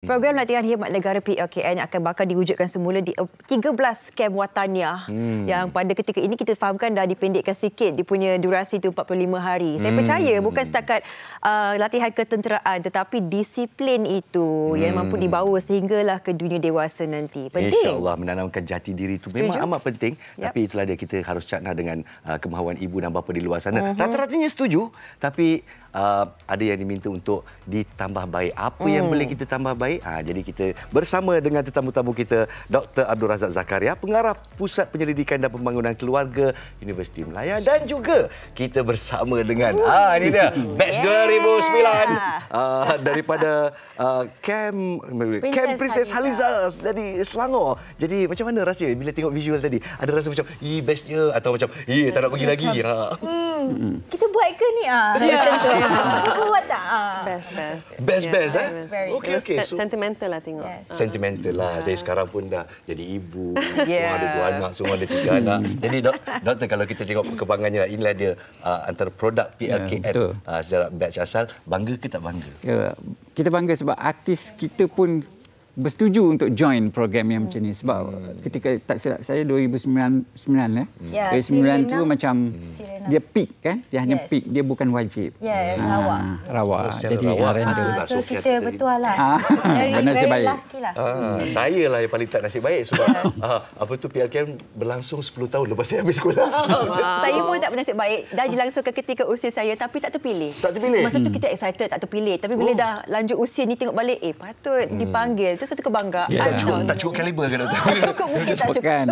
Hmm. Program Latihan Hemat Negara PLKN yang akan bakal diwujudkan semula di 13 eh, kem watania hmm. yang pada ketika ini kita fahamkan dah dipendekkan sikit dia punya durasi itu 45 hari. Hmm. Saya percaya bukan setakat uh, latihan ketenteraan tetapi disiplin itu hmm. yang mampu hmm. dibawa sehinggalah ke dunia dewasa nanti. Penting. InsyaAllah menanamkan jati diri itu memang amat penting yep. tapi itulah dia kita harus cakna dengan uh, kemahuan ibu dan bapa di luar sana. Uh-huh. Rata-ratanya setuju tapi uh, ada yang diminta untuk ditambah baik. Apa hmm. yang boleh kita tambah baik? baik. Ha, jadi kita bersama dengan tetamu tamu kita, Dr. Abdul Razak Zakaria, pengarah Pusat Penyelidikan dan Pembangunan Keluarga Universiti Melayu dan juga kita bersama dengan Ooh. Ah, ha, ini dia, Batch yeah. 2009 ha, ah, daripada uh, Camp, Princess Camp Princess Haliza. dari Selangor. Jadi macam mana rasa bila tengok visual tadi? Ada rasa macam, ye bestnya atau macam, ye tak nak pergi lagi. Ha. Hmm. Kita buat ke ni? ah Ya. Kita buat tak? Ha? Best, best. Best, yeah, best, eh? okay, okay. So, sentimental lah tengok. Yes. Ah. Sentimental lah. Yeah. Jadi sekarang pun dah jadi ibu. Yeah. Semua ada dua anak, semua ada tiga anak. Hmm. Jadi dok, doktor kalau kita tengok perkembangannya, inilah dia uh, antara produk ya, PLKN yeah, uh, sejarah batch asal. Bangga ke tak bangga? Yeah. Kita bangga sebab artis kita pun bersetuju untuk join program yang hmm. macam ni sebab hmm. ketika tak silap saya 2009 eh? hmm. ya. Hmm. Yeah, 2009 Sirena. tu macam hmm. dia peak kan dia yes. hanya peak dia bukan wajib. Ya yeah, rawa. Yes. Rawa. So, jadi rawa ha, so, so kita betul lah. Dan ah, nasib baik. Lah. Ah, hmm. Saya lah yang paling tak nasib baik sebab uh, apa tu PLKM berlangsung 10 tahun lepas saya habis sekolah. Oh, saya pun tak bernasib baik dah dilangsungkan ketika usia saya tapi tak terpilih. Tak terpilih. Masa tu hmm. kita excited tak terpilih tapi bila oh. dah lanjut usia ni tengok balik eh patut dipanggil itu satu kebanggaan. Yeah. Tak cukup, tak cukup kaliber ke Tak cukup mungkin tak cukup. Kan.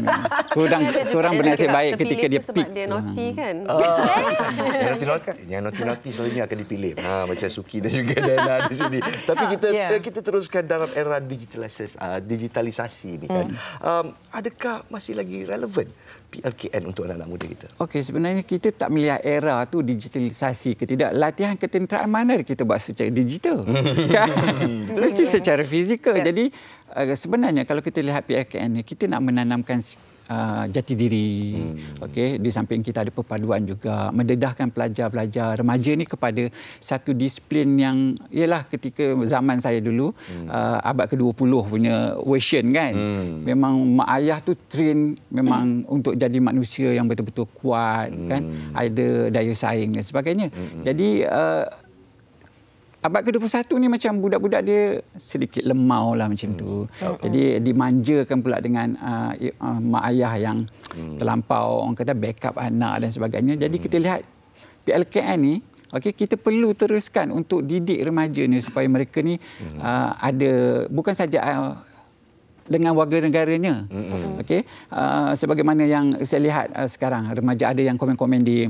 Kurang, kurang bernasib baik ketika dia pick. Dia noti hmm. kan. Uh, oh. noti-noti, yang noti-noti selalunya akan dipilih. Ha, macam Suki dan juga Dana di sini. Tapi ah, kita ya. kita teruskan dalam era digitalisasi ah, digitalisasi ni kan. Hmm. Um, adakah masih lagi relevan PLKN untuk anak-anak muda kita. Okey, sebenarnya kita tak milih era tu digitalisasi ke tidak. Latihan ketenteraan mana kita buat secara digital? Kan? Mesti secara fizikal. Yeah. Jadi jadi uh, sebenarnya kalau kita lihat PKN ni kita nak menanamkan Uh, jati diri hmm. okey di samping kita ada perpaduan juga mendedahkan pelajar-pelajar remaja ni kepada satu disiplin yang ialah ketika zaman saya dulu hmm. uh, abad ke-20 punya version kan hmm. memang mak ayah tu train memang hmm. untuk jadi manusia yang betul-betul kuat kan. hmm. kan ada daya saing dan sebagainya hmm. jadi uh, abad ke-21 ni macam budak-budak dia sedikit lemau lah macam tu. Okay. Hmm. Jadi dimanjakan pula dengan uh, uh, mak ayah yang hmm. terlampau orang kata backup anak dan sebagainya. Jadi hmm. kita lihat PLKN ni okey kita perlu teruskan untuk didik remaja ni supaya mereka ni hmm. uh, ada bukan saja uh, dengan warga negaranya. Hmm. Okey. Uh, sebagaimana yang saya lihat uh, sekarang remaja ada yang komen-komen di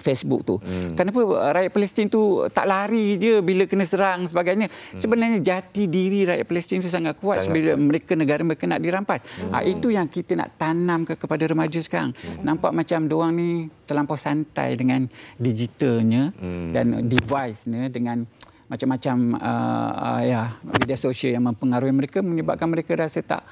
Facebook tu. Hmm. Kenapa uh, rakyat Palestin tu tak lari je bila kena serang sebagainya? Hmm. Sebenarnya jati diri rakyat Palestin tu sangat kuat sangat bila kuat. mereka negara mereka nak dirampas. Hmm. Ha, itu yang kita nak tanam ke kepada remaja sekarang. Hmm. Nampak macam doang ni terlampau santai dengan digitalnya hmm. dan device ni dengan macam-macam uh, uh, ya media sosial yang mempengaruhi mereka menyebabkan mereka rasa tak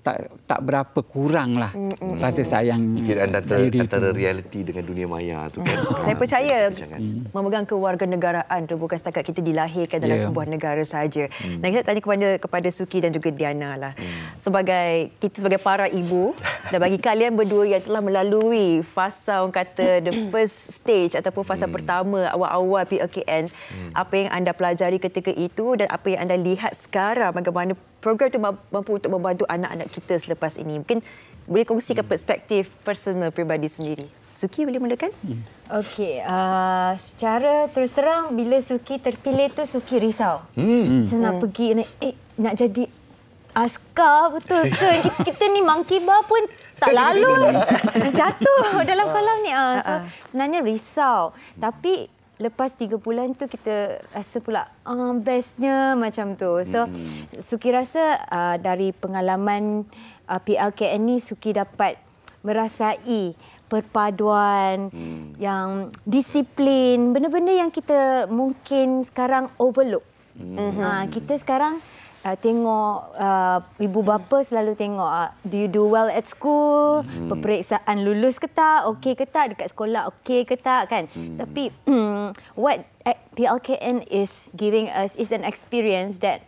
tak tak berapa kurang lah mm, mm, rasa sayang kira anda antara realiti dengan dunia maya tu kan saya percaya kan? Mm. memegang kewarganegaraan tu bukan setakat kita dilahirkan dalam yeah. sebuah negara saja mm. dan tanya kepada kepada Suki dan juga Diana lah mm. sebagai kita sebagai para ibu dan bagi kalian berdua yang telah melalui fasa orang kata the first stage ataupun fasa mm. pertama awal-awal PKN mm. apa yang anda pelajari ketika itu dan apa yang anda lihat sekarang bagaimana program tu mampu untuk membantu anak-anak kita selepas ini? Mungkin boleh kongsikan hmm. perspektif personal pribadi sendiri. Suki boleh mulakan? Hmm. Okey, uh, secara terus terang bila Suki terpilih tu Suki risau. Hmm. So, nak hmm. pergi nak eh, nak jadi askar betul ke? kita, kita ni monkey bar pun tak lalu. Jatuh dalam ah. kolam ni. Uh, so, ah, sebenarnya risau. Tapi lepas tiga bulan tu kita rasa pula um, bestnya macam tu. So mm-hmm. Suki rasa uh, dari pengalaman uh, ah, PLKN ni Suki dapat merasai perpaduan hmm. yang disiplin benda-benda yang kita mungkin sekarang overlook. Hmm. Ha kita sekarang uh, tengok uh, ibu bapa selalu tengok uh, do you do well at school hmm. peperiksaan lulus ke tak okey ke tak dekat sekolah okey ke tak kan hmm. tapi hmm, what PLKN is giving us is an experience that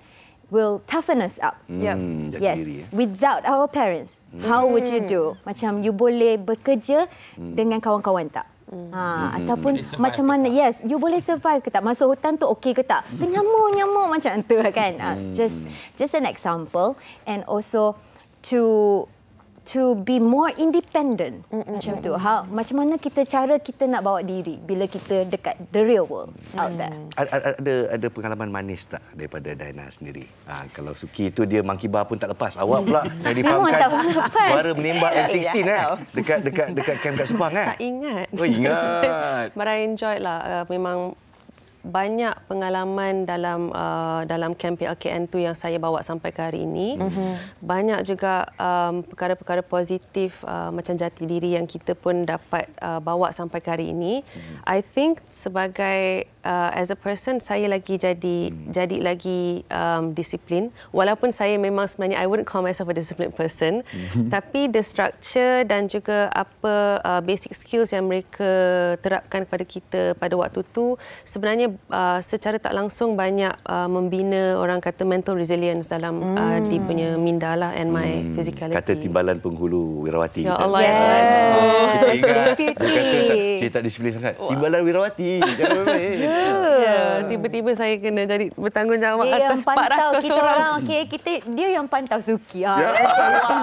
will toughen us up yep. hmm, yes diri. Eh. without our parents hmm. how would you hmm. do macam you boleh bekerja hmm. dengan kawan-kawan tak Hmm. Ha, hmm. hmm ataupun macam mana yes you boleh survive ke tak masuk hutan tu okey ke tak nyamuk nyamuk macam tu kan ha, hmm. just just an example and also to to be more independent mm-hmm. macam tu ha macam mana kita cara kita nak bawa diri bila kita dekat the real world mm. out there ada, mm. ada ada pengalaman manis tak daripada Diana sendiri ha, kalau suki tu dia mangkibar pun tak lepas awak pula saya difahamkan baru menembak M16 ya, eh dekat dekat dekat camp kat Sepang eh tak ingat oh ingat but enjoy lah uh, memang banyak pengalaman dalam uh, dalam kamp LKN tu yang saya bawa sampai ke hari ini. Mm-hmm. Banyak juga um, perkara-perkara positif uh, macam jati diri yang kita pun dapat uh, bawa sampai ke hari ini. Mm-hmm. I think sebagai uh, as a person saya lagi jadi mm-hmm. jadi lagi um, disiplin walaupun saya memang sebenarnya I wouldn't call myself a disciplined person mm-hmm. tapi the structure dan juga apa uh, basic skills yang mereka terapkan kepada kita pada waktu tu sebenarnya uh, secara tak langsung banyak uh, membina orang kata mental resilience dalam mm. uh, hmm. di punya minda lah and my mm. physicality. Kata timbalan penghulu wirawati. Ya Allah. Yes. yes. Ya oh, Deputy. Saya tak disiplin sangat. Timbalan wirawati. Ya. Ya, tiba-tiba yeah. yeah. saya kena jadi bertanggungjawab dia atas 400 orang. Kita orang okay. kita, dia yang pantau Zuki. Ah.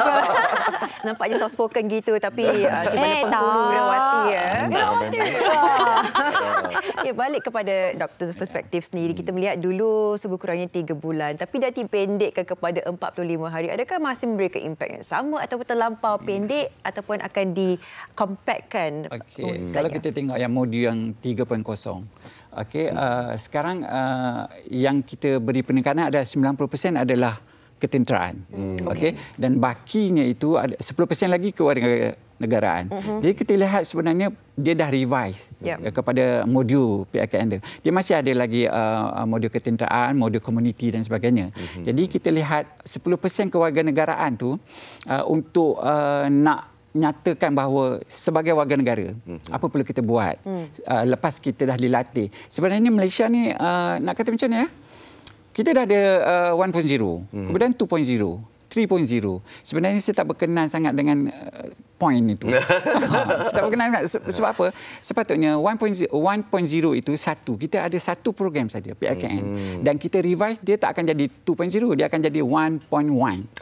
Nampaknya soft spoken gitu tapi uh, timbalan eh, penghulu tak. wirawati. Eh. Wirawati. Ya, balik kepada doktor ya. perspektif sendiri. Kita hmm. melihat dulu sebuah kurangnya 3 bulan tapi dah dipendekkan kepada 45 hari. Adakah masih memberikan impak yang sama ataupun terlampau hmm. pendek ataupun akan dikompakkan? Okay. Kalau kita tengok yang modul yang 3.0, Okey, hmm. uh, sekarang uh, yang kita beri penekanan ada 90% adalah ketenteraan. Hmm. Okey, dan bakinya itu ada 10% lagi kewarganegaraan negaraan. Mm-hmm. Jadi kita lihat sebenarnya dia dah revise yep. Eh, kepada modul PKN. Dia masih ada lagi uh, modul ketenteraan, modul komuniti dan sebagainya. Mm-hmm. Jadi kita lihat 10% kewarganegaraan tu uh, untuk uh, nak nyatakan bahawa sebagai warga negara mm-hmm. apa perlu kita buat mm. uh, lepas kita dah dilatih. Sebenarnya Malaysia ni uh, nak kata macam ni ya. Kita dah ada uh, 1.0, mm-hmm. kemudian 2.0. 3.0. Sebenarnya saya tak berkenan sangat dengan uh, point itu. ha, tak berkenan sangat. Sebab apa? Sepatutnya 1.0, 1.0 itu satu. Kita ada satu program saja, PLKN. Hmm. Dan kita revise, dia tak akan jadi 2.0. Dia akan jadi 1.1. Oh,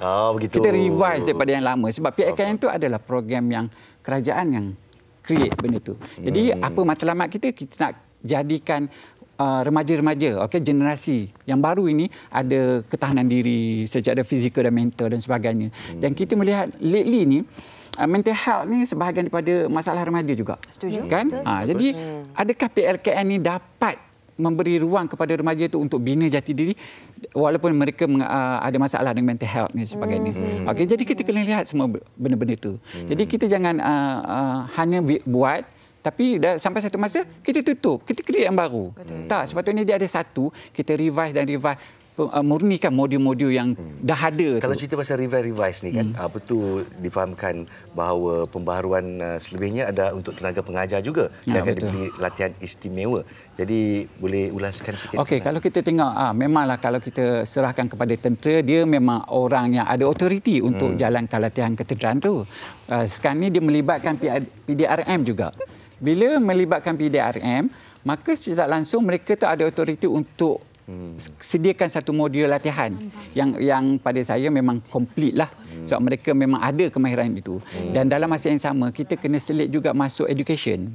ah, Kita revise daripada yang lama. Sebab PLKN itu adalah program yang kerajaan yang create benda itu. Jadi, hmm. apa matlamat kita? Kita nak jadikan uh, remaja-remaja, okay, generasi yang baru ini ada ketahanan diri sejak ada fizikal dan mental dan sebagainya. Hmm. Dan kita melihat lately ni uh, mental health ni sebahagian daripada masalah remaja juga. Setuju. Kan? Ha, jadi hmm. adakah PLKN ni dapat memberi ruang kepada remaja itu untuk bina jati diri walaupun mereka ada masalah dengan mental health ni sebagainya. Hmm. Hmm. Okay, jadi kita kena lihat semua benda-benda itu. Jadi kita jangan uh, uh, hanya buat tapi dah sampai satu masa kita tutup kita create yang baru Betul. tak sepatutnya dia ada satu kita revise dan revise eh, murnikan modul-modul yang hmm. dah ada kalau tu. cerita pasal revise-revise ni kan, hmm. apa tu difahamkan bahawa pembaharuan eh, selebihnya ada untuk tenaga pengajar juga ya, yang betul. ada latihan istimewa. Jadi boleh ulaskan sikit. Okey, kalau kita tengok ah memanglah kalau kita serahkan kepada tentera dia memang orang yang ada autoriti untuk hmm. jalankan latihan ketenteraan tu. Uh, sekarang ni dia melibatkan PDRM juga bila melibatkan PDRM maka secara langsung mereka tak ada autoriti untuk hmm. sediakan satu modul latihan yang yang pada saya memang komplit lah hmm. sebab mereka memang ada kemahiran itu hmm. dan dalam masa yang sama kita kena selit juga masuk education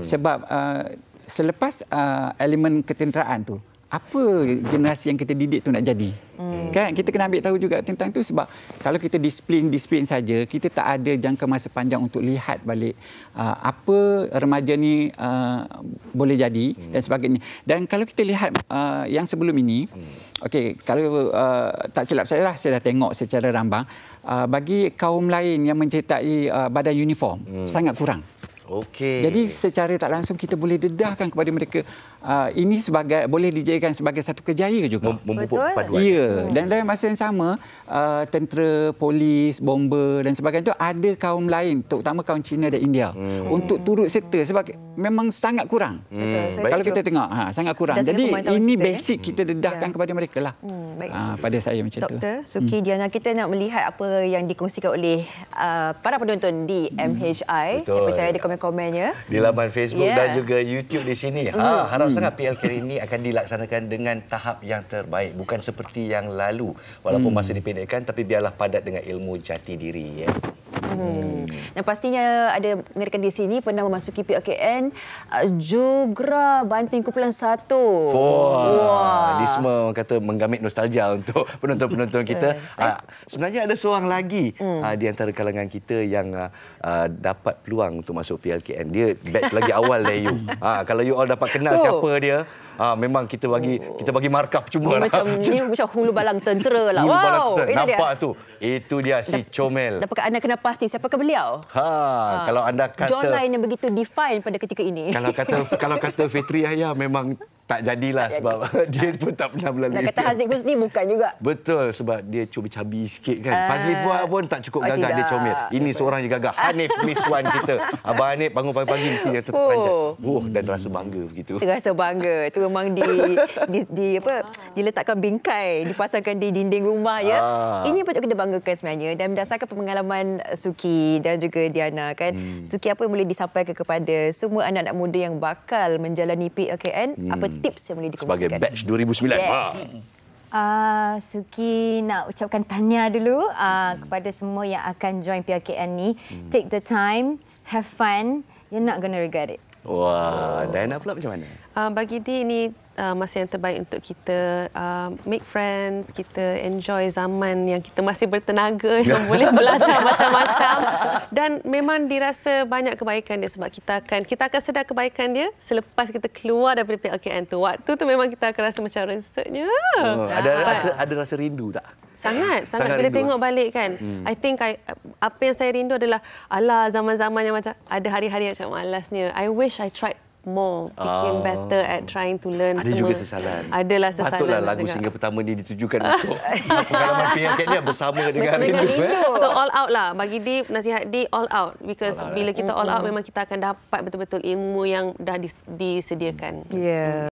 sebab uh, selepas uh, elemen ketenteraan tu apa generasi yang kita didik tu nak jadi hmm. kan kita kena ambil tahu juga tentang tu sebab kalau kita disiplin disiplin saja kita tak ada jangka masa panjang untuk lihat balik uh, apa remaja ni uh, boleh jadi hmm. dan sebagainya dan kalau kita lihat uh, yang sebelum ini hmm. okey kalau uh, tak silap saya lah saya dah tengok secara rambang uh, bagi kaum lain yang mencetai uh, badan uniform hmm. sangat kurang Okay. jadi secara tak langsung kita boleh dedahkan kepada mereka Ah, ini sebagai boleh dijadikan sebagai satu kejaya juga. Betul. paduan. Ya, hmm. dan dalam masa yang sama, uh, tentera, polis, bomba dan sebagainya itu ada kaum lain, terutama kaum Cina dan India hmm. untuk turut serta sebab memang sangat kurang. Hmm. Betul. Kalau kita tengok, ha, sangat kurang. Dan Jadi ini kita, ya. basic ya? kita hmm. dedahkan ya. kepada mereka lah. Hmm, baik. Ha, pada saya macam itu. tu. Doktor hmm. Suki hmm. Diana, kita nak melihat apa yang dikongsikan oleh uh, para penonton di MHI. Hmm. Saya percaya di komen-komennya. Di laman Facebook yeah. dan juga YouTube di sini. Ha, harap sangat PL kali ini akan dilaksanakan dengan tahap yang terbaik bukan seperti yang lalu walaupun hmm. masa dipendekkan tapi biarlah padat dengan ilmu jati diri ya. Hmm. Hmm. Dan pastinya ada mengerikan di sini pernah memasuki PKN uh, Jugra Banting Kumpulan 1. Wah. Wow. Ini semua kata menggamit nostalgia untuk penonton-penonton kita. uh, sebenarnya ada seorang lagi hmm. uh, di antara kalangan kita yang uh, uh, dapat peluang untuk masuk PLKN. Dia batch lagi awal dari you. Uh, kalau you all dapat kenal oh. siapa dia, ha, memang kita bagi oh. kita bagi markah percuma oh, lah. macam ni macam hulu balang tentera lah hulu wow tentera. nampak dia. tu itu dia si Dap, comel dapatkah anda kena pasti Siapa siapakah beliau ha, ha. kalau anda kata John Line yang begitu define pada ketika ini kalau kata kalau kata Fitri Ayah memang tak jadilah tak sebab jadi. dia pun tak pernah berlalu. Nak kata Haziq Husni bukan juga. Betul sebab dia cuba cabi sikit kan. Uh, Fazli Fuad pun tak cukup oh, gagah dia comel. Ini ya, seorang yang gagah. Hanif Miss Wan kita. Abang Hanif bangun pagi-pagi mesti dia oh. terperanjat. Oh. Oh, dan rasa bangga begitu. Terasa bangga. Itu memang di, di, di, apa, diletakkan bingkai. Dipasangkan di dinding rumah ya. Ah. Ini patut kita banggakan sebenarnya. Dan berdasarkan pengalaman Suki dan juga Diana kan. Hmm. Suki apa yang boleh disampaikan kepada semua anak-anak muda yang bakal menjalani PKN. Hmm. Apa Hmm. tips yang boleh dikongsikan? Sebagai batch 2009. Yeah. Ha. Uh, Suki nak ucapkan tanya dulu uh, hmm. kepada semua yang akan join PRKN ni. Hmm. Take the time, have fun. You're not going to regret it. Wah, wow. Diana pula macam mana? Uh, bagi dia ini uh, masa yang terbaik untuk kita uh, make friends, kita enjoy zaman yang kita masih bertenaga yang boleh belajar macam-macam dan memang dirasa banyak kebaikan dia sebab kita akan kita akan sedar kebaikan dia selepas kita keluar daripada PLKN tu. Waktu tu memang kita akan rasa macam resetnya. Oh, ada rasa, ada rasa rindu tak? Sangat, sangat, sangat bila tengok eh? balik kan. Hmm. I think I, apa yang saya rindu adalah ala zaman-zaman yang macam ada hari-hari macam malasnya. I wish I tried more became oh. better at trying to learn ada semua. juga sesalan adalah sesalan patutlah lagu dengar. single pertama ni ditujukan untuk pengalaman PNK ni bersama dengan itu. so all out lah bagi Deep nasihat di all out because all bila out. Eh? kita all out mm-hmm. memang kita akan dapat betul-betul ilmu yang dah disediakan ya yeah.